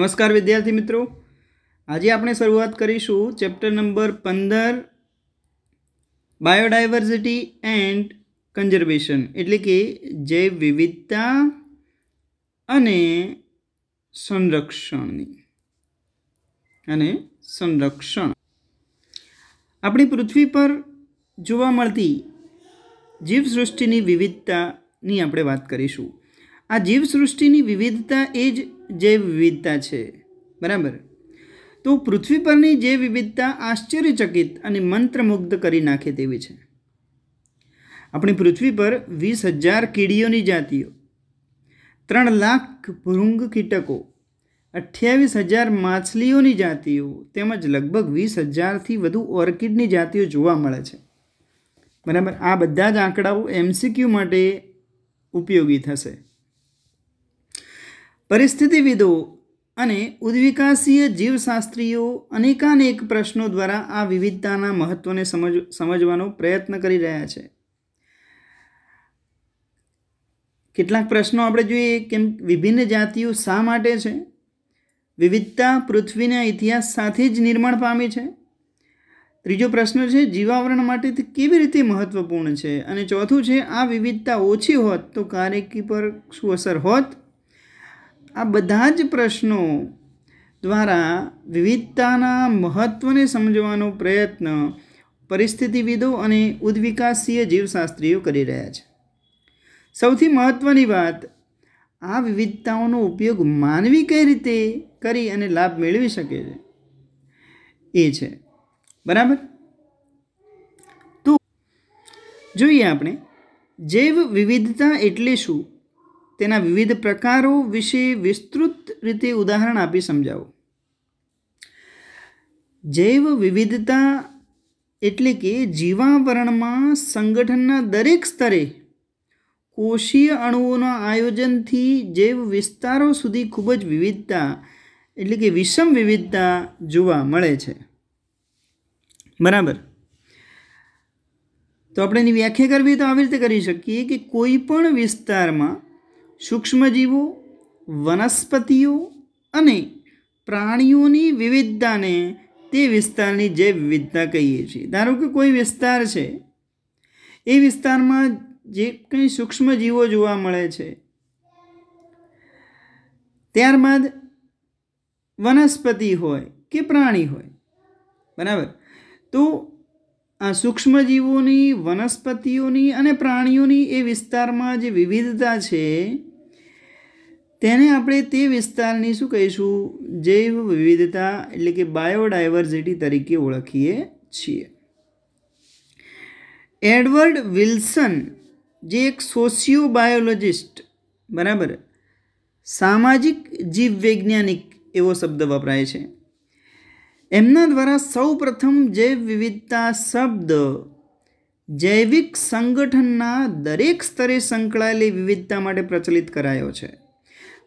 નમસ્કાર વિદ્યાર્થી મિત્રો આજે આપણે શરૂઆત કરીશું ચેપ્ટર નંબર પંદર બાયોડાયવર્સિટી એન્ડ કન્ઝર્વેશન એટલે કે જૈવ વિવિધતા અને સંરક્ષણની અને સંરક્ષણ આપણી પૃથ્વી પર જોવા મળતી જીવસૃષ્ટિની વિવિધતાની આપણે વાત કરીશું આ જીવસૃષ્ટિની વિવિધતા એ જ જૈવ વિવિધતા છે બરાબર તો પૃથ્વી પરની જે વિવિધતા આશ્ચર્યચકિત અને મંત્રમુગ્ધ કરી નાખે તેવી છે આપણી પૃથ્વી પર વીસ હજાર કીડીઓની જાતિઓ ત્રણ લાખ ભૃંગ કીટકો અઠ્યાવીસ હજાર માછલીઓની જાતિઓ તેમજ લગભગ વીસ હજારથી વધુ ઓર્કિડની જાતિઓ જોવા મળે છે બરાબર આ બધા જ આંકડાઓ એમસીક્યુ માટે ઉપયોગી થશે પરિસ્થિતિવિદો અને ઉદ્વિકાસીય જીવશાસ્ત્રીઓ અનેકાનેક પ્રશ્નો દ્વારા આ વિવિધતાના મહત્ત્વને સમજ સમજવાનો પ્રયત્ન કરી રહ્યા છે કેટલાક પ્રશ્નો આપણે જોઈએ કેમ વિભિન્ન જાતિઓ શા માટે છે વિવિધતા પૃથ્વીના ઇતિહાસ સાથે જ નિર્માણ પામી છે ત્રીજો પ્રશ્ન છે જીવાવરણ માટે તે કેવી રીતે મહત્વપૂર્ણ છે અને ચોથું છે આ વિવિધતા ઓછી હોત તો કાર્યકી પર શું અસર હોત આ બધા જ પ્રશ્નો દ્વારા વિવિધતાના મહત્ત્વને સમજવાનો પ્રયત્ન પરિસ્થિતિવિદો અને ઉદ્વિકાસીય જીવશાસ્ત્રીઓ કરી રહ્યા છે સૌથી મહત્ત્વની વાત આ વિવિધતાઓનો ઉપયોગ માનવી કઈ રીતે કરી અને લાભ મેળવી શકે છે એ છે બરાબર તો જોઈએ આપણે જૈવ વિવિધતા એટલે શું તેના વિવિધ પ્રકારો વિશે વિસ્તૃત રીતે ઉદાહરણ આપી સમજાવો જૈવ વિવિધતા એટલે કે જીવાવરણમાં સંગઠનના દરેક સ્તરે કોષીય અણુઓના આયોજનથી જૈવ વિસ્તારો સુધી ખૂબ જ વિવિધતા એટલે કે વિષમ વિવિધતા જોવા મળે છે બરાબર તો આપણે એની વ્યાખ્યા કરવી તો આવી રીતે કરી શકીએ કે કોઈ પણ વિસ્તારમાં સૂક્ષ્મજીવો વનસ્પતિઓ અને પ્રાણીઓની વિવિધતાને તે વિસ્તારની જૈવ વિવિધતા કહીએ છીએ ધારો કે કોઈ વિસ્તાર છે એ વિસ્તારમાં જે કંઈ સૂક્ષ્મજીવો જોવા મળે છે ત્યારબાદ વનસ્પતિ હોય કે પ્રાણી હોય બરાબર તો આ સૂક્ષ્મજીવોની વનસ્પતિઓની અને પ્રાણીઓની એ વિસ્તારમાં જે વિવિધતા છે તેને આપણે તે વિસ્તારની શું કહીશું જૈવ વિવિધતા એટલે કે બાયોડાયવર્સિટી તરીકે ઓળખીએ છીએ એડવર્ડ વિલ્સન જે એક સોશિયો બાયોલોજિસ્ટ બરાબર સામાજિક જીવવૈજ્ઞાનિક એવો શબ્દ વપરાય છે એમના દ્વારા સૌપ્રથમ જૈવ વિવિધતા શબ્દ જૈવિક સંગઠનના દરેક સ્તરે સંકળાયેલી વિવિધતા માટે પ્રચલિત કરાયો છે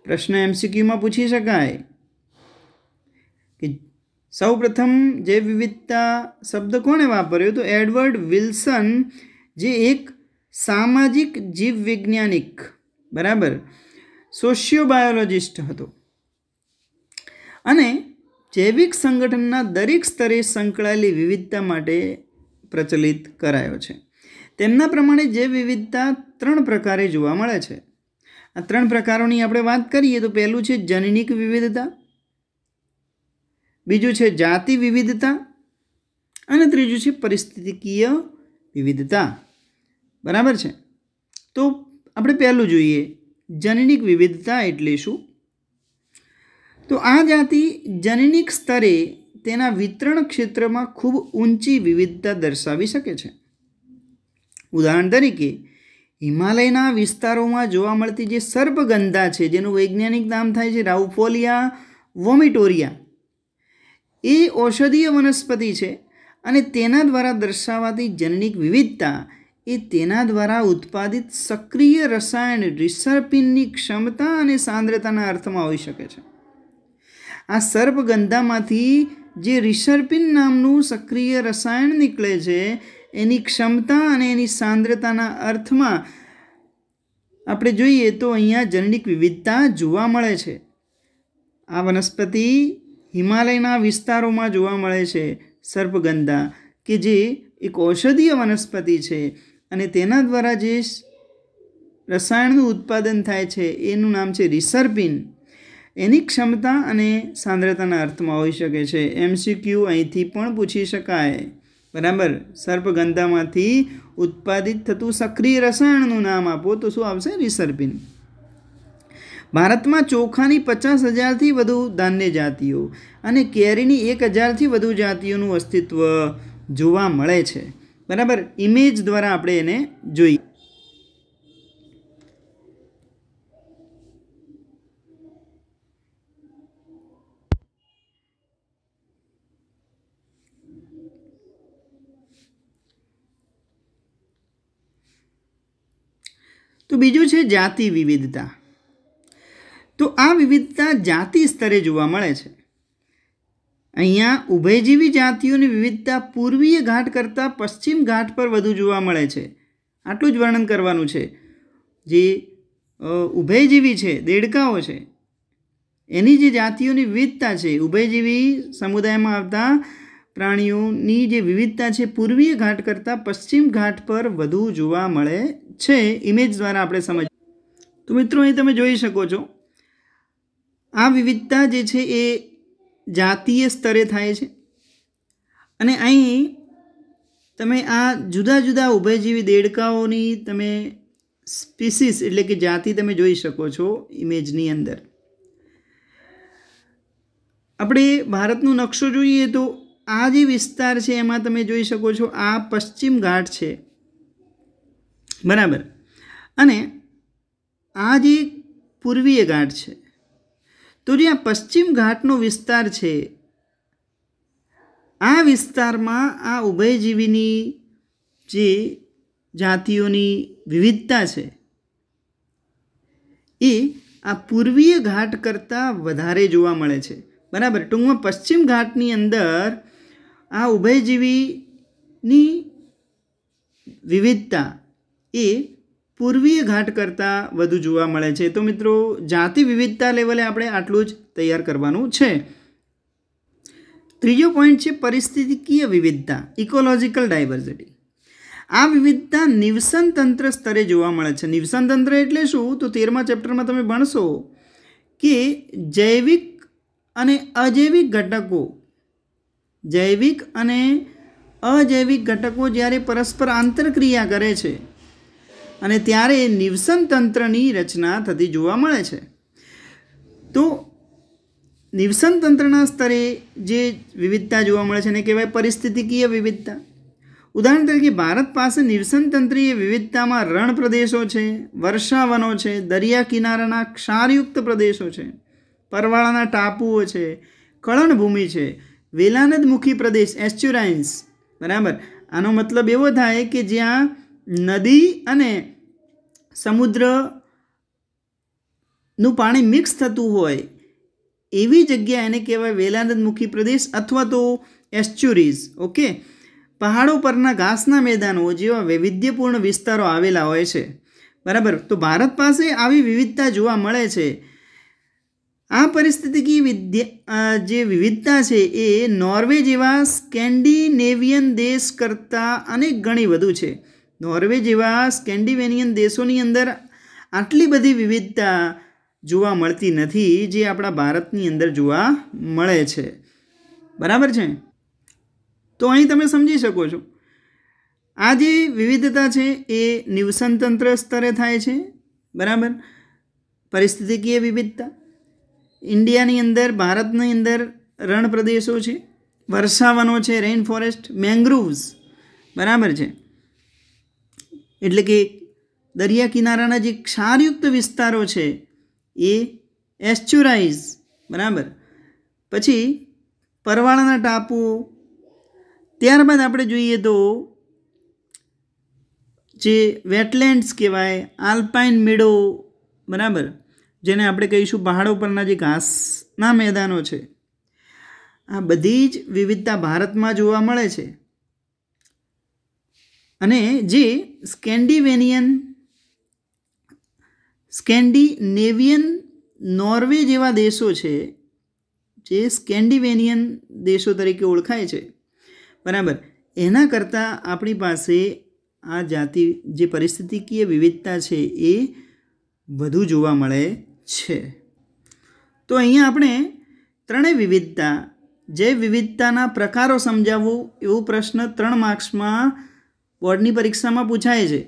પ્રશ્ન એમસીક્યુમાં પૂછી શકાય કે સૌ પ્રથમ જૈવ વિવિધતા શબ્દ કોણે વાપર્યો તો એડવર્ડ વિલ્સન જે એક સામાજિક જીવવૈજ્ઞાનિક બરાબર સોશિયોબાયોલોજિસ્ટ હતો અને જૈવિક સંગઠનના દરેક સ્તરે સંકળાયેલી વિવિધતા માટે પ્રચલિત કરાયો છે તેમના પ્રમાણે જૈવ વિવિધતા ત્રણ પ્રકારે જોવા મળે છે આ ત્રણ પ્રકારોની આપણે વાત કરીએ તો પહેલું છે જનનિક વિવિધતા બીજું છે જાતિ વિવિધતા અને ત્રીજું છે પરિસ્થિતિકીય વિવિધતા બરાબર છે તો આપણે પહેલું જોઈએ જનનિક વિવિધતા એટલે શું તો આ જાતિ જનનિક સ્તરે તેના વિતરણ ક્ષેત્રમાં ખૂબ ઊંચી વિવિધતા દર્શાવી શકે છે ઉદાહરણ તરીકે હિમાલયના વિસ્તારોમાં જોવા મળતી જે સર્પગંધા છે જેનું વૈજ્ઞાનિક નામ થાય છે રાઉફોલિયા વોમિટોરિયા એ ઔષધીય વનસ્પતિ છે અને તેના દ્વારા દર્શાવાતી જનનિક વિવિધતા એ તેના દ્વારા ઉત્પાદિત સક્રિય રસાયણ રિસર્પિનની ક્ષમતા અને સાંદ્રતાના અર્થમાં હોઈ શકે છે આ સર્પગંધામાંથી જે રિસર્પિન નામનું સક્રિય રસાયણ નીકળે છે એની ક્ષમતા અને એની સાંદ્રતાના અર્થમાં આપણે જોઈએ તો અહીંયા જનનિક વિવિધતા જોવા મળે છે આ વનસ્પતિ હિમાલયના વિસ્તારોમાં જોવા મળે છે સર્પગંધા કે જે એક ઔષધીય વનસ્પતિ છે અને તેના દ્વારા જે રસાયણનું ઉત્પાદન થાય છે એનું નામ છે રિસર્પિન એની ક્ષમતા અને સાંદ્રતાના અર્થમાં હોઈ શકે છે એમસીક્યુ અહીંથી પણ પૂછી શકાય બરાબર સર્પગંધામાંથી ઉત્પાદિત થતું સક્રિય રસાયણનું નામ આપો તો શું આવશે રિસર્પિન ભારતમાં ચોખાની પચાસ હજારથી વધુ ધાન્ય જાતિઓ અને કેરીની એક હજારથી વધુ જાતિઓનું અસ્તિત્વ જોવા મળે છે બરાબર ઇમેજ દ્વારા આપણે એને જોઈએ તો બીજું છે જાતિ વિવિધતા તો આ વિવિધતા જાતિ સ્તરે જોવા મળે છે અહીંયા ઉભયજીવી જાતિઓની વિવિધતા પૂર્વીય ઘાટ કરતાં પશ્ચિમ ઘાટ પર વધુ જોવા મળે છે આટલું જ વર્ણન કરવાનું છે જે ઉભયજીવી છે દેડકાઓ છે એની જે જાતિઓની વિવિધતા છે ઉભયજીવી સમુદાયમાં આવતા પ્રાણીઓની જે વિવિધતા છે પૂર્વીય ઘાટ કરતાં પશ્ચિમ ઘાટ પર વધુ જોવા મળે છે ઇમેજ દ્વારા આપણે સમજ તો મિત્રો અહીં તમે જોઈ શકો છો આ વિવિધતા જે છે એ જાતીય સ્તરે થાય છે અને અહીં તમે આ જુદા જુદા ઉભયજીવી દેડકાઓની તમે સ્પીસીસ એટલે કે જાતિ તમે જોઈ શકો છો ઇમેજની અંદર આપણે ભારતનો નકશો જોઈએ તો આ જે વિસ્તાર છે એમાં તમે જોઈ શકો છો આ પશ્ચિમ ઘાટ છે બરાબર અને આ જે પૂર્વીય ઘાટ છે તો જે આ પશ્ચિમ ઘાટનો વિસ્તાર છે આ વિસ્તારમાં આ ઉભયજીવીની જે જાતિઓની વિવિધતા છે એ આ પૂર્વીય ઘાટ કરતાં વધારે જોવા મળે છે બરાબર ટૂંકમાં પશ્ચિમ ઘાટની અંદર આ ઉભયજીવીની વિવિધતા એ પૂર્વીય ઘાટ કરતાં વધુ જોવા મળે છે તો મિત્રો જાતિ વિવિધતા લેવલે આપણે આટલું જ તૈયાર કરવાનું છે ત્રીજો પોઈન્ટ છે પરિસ્થિતિકીય વિવિધતા ઇકોલોજીકલ ડાયવર્સિટી આ વિવિધતા નિવસન તંત્ર સ્તરે જોવા મળે છે નિવસન તંત્ર એટલે શું તો તેરમા ચેપ્ટરમાં તમે ભણશો કે જૈવિક અને અજૈવિક ઘટકો જૈવિક અને અજૈવિક ઘટકો જ્યારે પરસ્પર આંતરક્રિયા કરે છે અને ત્યારે નિવસન તંત્રની રચના થતી જોવા મળે છે તો નિવસન તંત્રના સ્તરે જે વિવિધતા જોવા મળે છે એને કહેવાય પરિસ્થિતિકીય વિવિધતા ઉદાહરણ તરીકે ભારત પાસે નિવસન તંત્રીય વિવિધતામાં રણ પ્રદેશો છે વર્ષાવનો છે દરિયા કિનારાના ક્ષારયુક્ત પ્રદેશો છે પરવાળાના ટાપુઓ છે કળણભૂમિ છે વેલાનદમુખી પ્રદેશ એસ્ચ્યુરાઇન્સ બરાબર આનો મતલબ એવો થાય કે જ્યાં નદી અને સમુદ્રનું પાણી મિક્સ થતું હોય એવી જગ્યા એને કહેવાય વેલાનદમુખી પ્રદેશ અથવા તો એસ્ચ્યુરીઝ ઓકે પહાડો પરના ઘાસના મેદાનો જેવા વૈવિધ્યપૂર્ણ વિસ્તારો આવેલા હોય છે બરાબર તો ભારત પાસે આવી વિવિધતા જોવા મળે છે આ પરિસ્થિતિકી વિદ્યા જે વિવિધતા છે એ નોર્વે જેવા સ્કેન્ડિનેવિયન દેશ કરતાં અનેક ગણી વધુ છે નોર્વે જેવા સ્કેન્ડિવેનિયન દેશોની અંદર આટલી બધી વિવિધતા જોવા મળતી નથી જે આપણા ભારતની અંદર જોવા મળે છે બરાબર છે તો અહીં તમે સમજી શકો છો આ જે વિવિધતા છે એ નિવસનતંત્ર સ્તરે થાય છે બરાબર પરિસ્થિતિકીય વિવિધતા ઇન્ડિયાની અંદર ભારતની અંદર રણ પ્રદેશો છે વર્ષાવનો છે રેઇન ફોરેસ્ટ મેંગ્રુવ્સ બરાબર છે એટલે કે દરિયા કિનારાના જે ક્ષારયુક્ત વિસ્તારો છે એ એસ્ચ્યુરાઇઝ બરાબર પછી પરવાળાના ટાપુ ત્યારબાદ આપણે જોઈએ તો જે વેટલેન્ડ્સ કહેવાય આલ્પાઇન મેળો બરાબર જેને આપણે કહીશું પહાડો પરના જે ઘાસના મેદાનો છે આ બધી જ વિવિધતા ભારતમાં જોવા મળે છે અને જે સ્કેન્ડિવેનિયન સ્કેન્ડિનેવિયન નોર્વે જેવા દેશો છે જે સ્કેન્ડિવેનિયન દેશો તરીકે ઓળખાય છે બરાબર એના કરતાં આપણી પાસે આ જાતિ જે પરિસ્થિતિકીય વિવિધતા છે એ વધુ જોવા મળે છે તો અહીંયા આપણે ત્રણેય વિવિધતા જૈવ વિવિધતાના પ્રકારો સમજાવવું એવો પ્રશ્ન ત્રણ માર્ક્સમાં બોર્ડની પરીક્ષામાં પૂછાય છે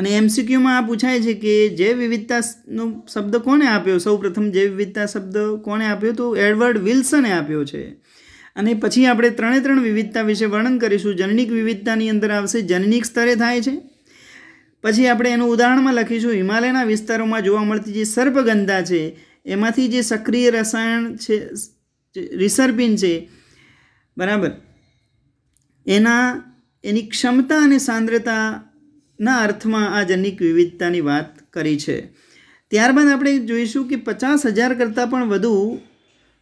અને એમસીક્યુમાં આ પૂછાય છે કે જે વિવિધતાનો શબ્દ કોણે આપ્યો સૌ પ્રથમ જૈવ વિવિધતા શબ્દ કોણે આપ્યો તો એડવર્ડ વિલ્સને આપ્યો છે અને પછી આપણે ત્રણે ત્રણ વિવિધતા વિશે વર્ણન કરીશું જનનિક વિવિધતાની અંદર આવશે જનનિક સ્તરે થાય છે પછી આપણે એનું ઉદાહરણમાં લખીશું હિમાલયના વિસ્તારોમાં જોવા મળતી જે સર્પગંધા છે એમાંથી જે સક્રિય રસાયણ છે રિસર્પિન છે બરાબર એના એની ક્ષમતા અને સાંદ્રતાના અર્થમાં આ જનીક વિવિધતાની વાત કરી છે ત્યારબાદ આપણે જોઈશું કે પચાસ હજાર કરતાં પણ વધુ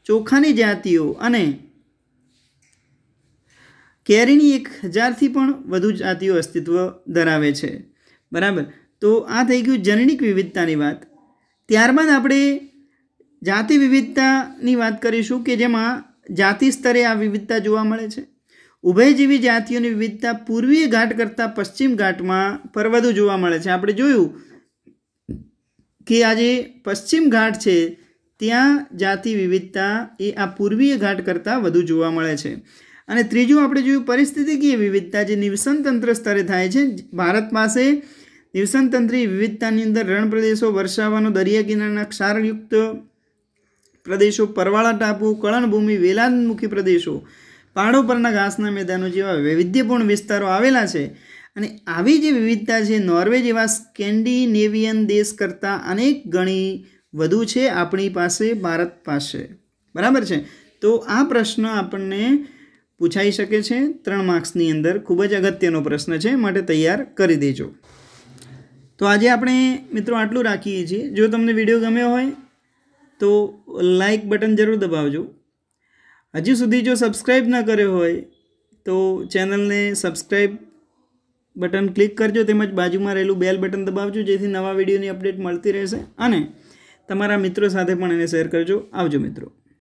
ચોખાની જાતિઓ અને કેરીની એક હજારથી પણ વધુ જાતિઓ અસ્તિત્વ ધરાવે છે બરાબર તો આ થઈ ગયું જનનિક વિવિધતાની વાત ત્યારબાદ આપણે જાતિ વિવિધતાની વાત કરીશું કે જેમાં જાતિ સ્તરે આ વિવિધતા જોવા મળે છે ઉભયજીવી જાતિઓની વિવિધતા પૂર્વીય ઘાટ કરતાં પશ્ચિમ ઘાટમાં પરવધુ જોવા મળે છે આપણે જોયું કે આજે પશ્ચિમ ઘાટ છે ત્યાં જાતિ વિવિધતા એ આ પૂર્વીય ઘાટ કરતાં વધુ જોવા મળે છે અને ત્રીજું આપણે જોયું પરિસ્થિતિકીય વિવિધતા જે નિવસનતંત્ર સ્તરે થાય છે ભારત પાસે નિવસનતંત્રી વિવિધતાની અંદર રણ પ્રદેશો વર્ષાવાનો દરિયા કિનારાના ક્ષારયુક્ત પ્રદેશો પરવાળા ટાપુ કળણભૂમિ વેલાદમુખી પ્રદેશો પહાડો પરના ઘાસના મેદાનો જેવા વૈવિધ્યપૂર્ણ વિસ્તારો આવેલા છે અને આવી જે વિવિધતા છે નોર્વે જેવા સ્કેન્ડિનેવિયન દેશ કરતાં અનેક ગણી વધુ છે આપણી પાસે ભારત પાસે બરાબર છે તો આ પ્રશ્ન આપણને પૂછાઈ શકે છે ત્રણ માર્ક્સની અંદર ખૂબ જ અગત્યનો પ્રશ્ન છે માટે તૈયાર કરી દેજો તો આજે આપણે મિત્રો આટલું રાખીએ છીએ જો તમને વિડીયો ગમ્યો હોય તો લાઇક બટન જરૂર દબાવજો હજી સુધી જો સબસ્ક્રાઈબ ન કર્યો હોય તો ચેનલને સબસ્ક્રાઈબ બટન ક્લિક કરજો તેમજ બાજુમાં રહેલું બેલ બટન દબાવજો જેથી નવા વિડીયોની અપડેટ મળતી રહેશે અને તમારા મિત્રો સાથે પણ એને શેર કરજો આવજો મિત્રો